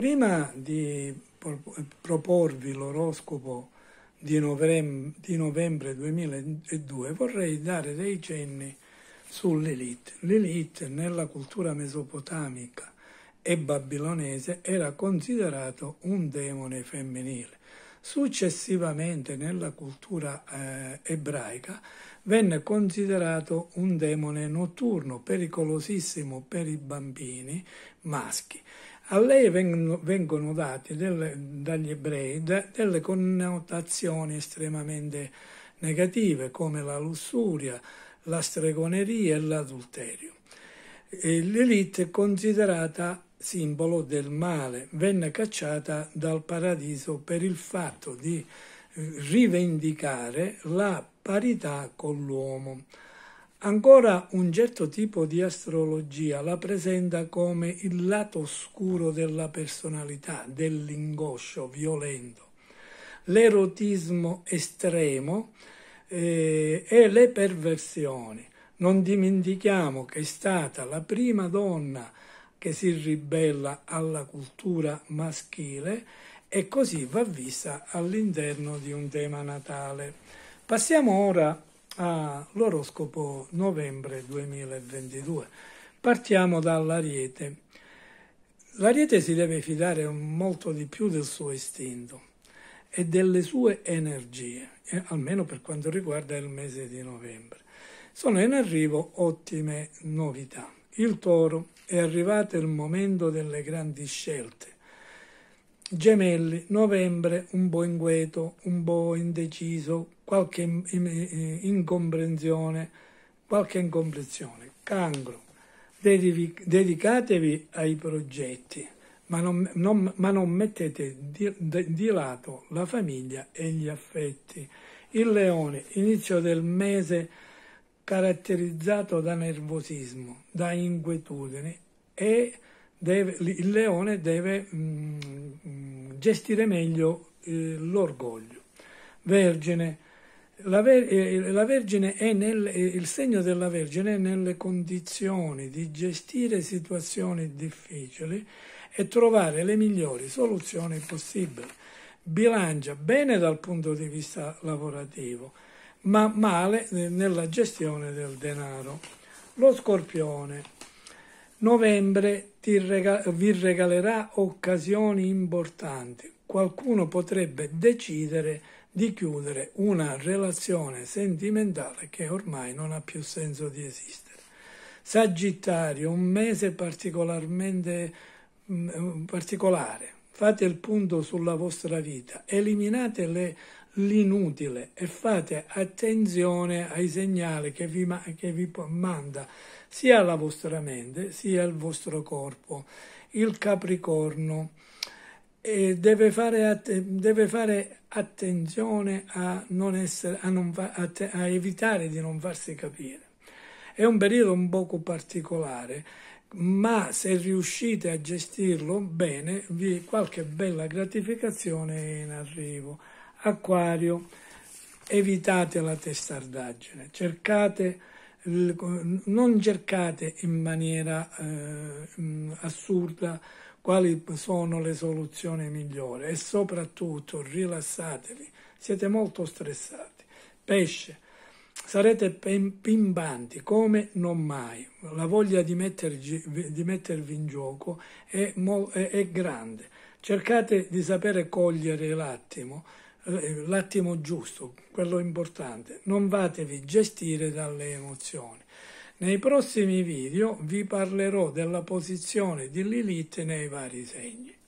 Prima di proporvi l'oroscopo di novembre, di novembre 2002 vorrei dare dei cenni sull'elite. L'elite nella cultura mesopotamica e babilonese era considerato un demone femminile. Successivamente nella cultura eh, ebraica venne considerato un demone notturno pericolosissimo per i bambini maschi a lei vengono, vengono date dagli ebrei delle connotazioni estremamente negative come la lussuria, la stregoneria e l'adulterio. L'elite è considerata simbolo del male, venne cacciata dal paradiso per il fatto di rivendicare la parità con l'uomo. Ancora un certo tipo di astrologia la presenta come il lato oscuro della personalità, dell'ingoscio violento, l'erotismo estremo eh, e le perversioni. Non dimentichiamo che è stata la prima donna che si ribella alla cultura maschile e così va vista all'interno di un tema natale. Passiamo ora all'oroscopo novembre 2022. Partiamo dall'Ariete. L'Ariete si deve fidare molto di più del suo istinto e delle sue energie, almeno per quanto riguarda il mese di novembre. Sono in arrivo ottime novità. Il toro è arrivato il momento delle grandi scelte Gemelli, novembre, un po' inquieto, un po' indeciso, qualche incomprensione, qualche incomprensione. Cancro, dedicatevi ai progetti, ma non, non, ma non mettete di, di, lato la famiglia e gli affetti. Il leone, inizio del mese caratterizzato da nervosismo, da inquietudine e deve, il leone deve mh, mm, mm, gestire meglio eh, l'orgoglio. Vergine, la, ver, eh, la Vergine è nel, eh, il segno della Vergine è nelle condizioni di gestire situazioni difficili e trovare le migliori soluzioni possibili. Bilancia bene dal punto di vista lavorativo, ma male eh, nella gestione del denaro. Lo scorpione, novembre rega- vi regalerà occasioni importanti. Qualcuno potrebbe decidere di chiudere una relazione sentimentale che ormai non ha più senso di esistere. Sagittario, un mese particolarmente mh, mm, eh, particolare. Fate il punto sulla vostra vita, eliminate le l'inutile e fate attenzione ai segnali che vi, che vi manda sia la vostra mente sia il vostro corpo. Il capricorno deve fare, att- deve, fare attenzione a, non essere, a, non fa- a, te- a evitare di non farsi capire. È un periodo un poco particolare ma se riuscite a gestirlo bene, vi qualche bella gratificazione è in arrivo acquario, evitate la testardaggine, cercate, non cercate in maniera eh, mm, assurda quali sono le soluzioni migliori e soprattutto rilassatevi, siete molto stressati. Pesce, sarete pimbanti come non mai, la voglia di, mettergi, di mettervi in gioco è, è, è grande, cercate di sapere cogliere l'attimo eh, l'attimo giusto, quello importante. Non fatevi gestire dalle emozioni. Nei prossimi video vi parlerò della posizione di Lilith nei vari segni.